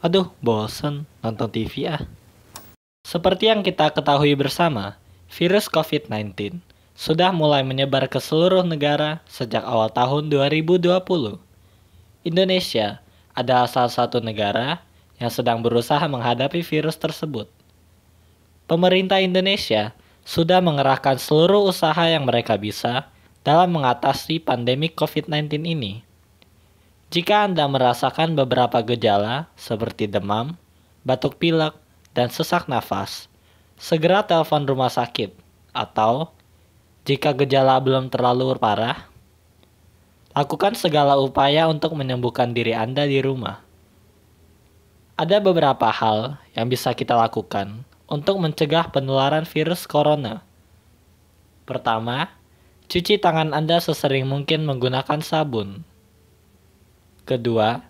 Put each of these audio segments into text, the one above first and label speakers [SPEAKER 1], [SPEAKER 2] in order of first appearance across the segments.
[SPEAKER 1] Aduh, bosen nonton TV ah. Seperti yang kita ketahui bersama, virus COVID-19 sudah mulai menyebar ke seluruh negara sejak awal tahun 2020. Indonesia adalah salah satu negara yang sedang berusaha menghadapi virus tersebut. Pemerintah Indonesia sudah mengerahkan seluruh usaha yang mereka bisa dalam mengatasi pandemi COVID-19 ini jika Anda merasakan beberapa gejala seperti demam, batuk pilek, dan sesak nafas, segera telepon rumah sakit atau jika gejala belum terlalu parah, lakukan segala upaya untuk menyembuhkan diri Anda di rumah. Ada beberapa hal yang bisa kita lakukan untuk mencegah penularan virus corona. Pertama, cuci tangan Anda sesering mungkin menggunakan sabun. Kedua,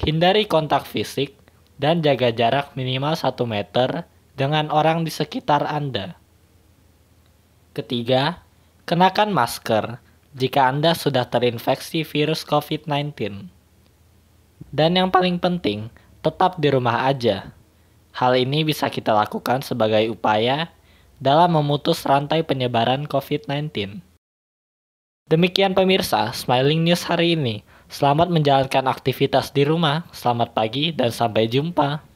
[SPEAKER 1] hindari kontak fisik dan jaga jarak minimal 1 meter dengan orang di sekitar Anda. Ketiga, kenakan masker jika Anda sudah terinfeksi virus COVID-19. Dan yang paling penting, tetap di rumah aja. Hal ini bisa kita lakukan sebagai upaya dalam memutus rantai penyebaran COVID-19. Demikian pemirsa, Smiling News hari ini. Selamat menjalankan aktivitas di rumah, selamat pagi, dan sampai jumpa.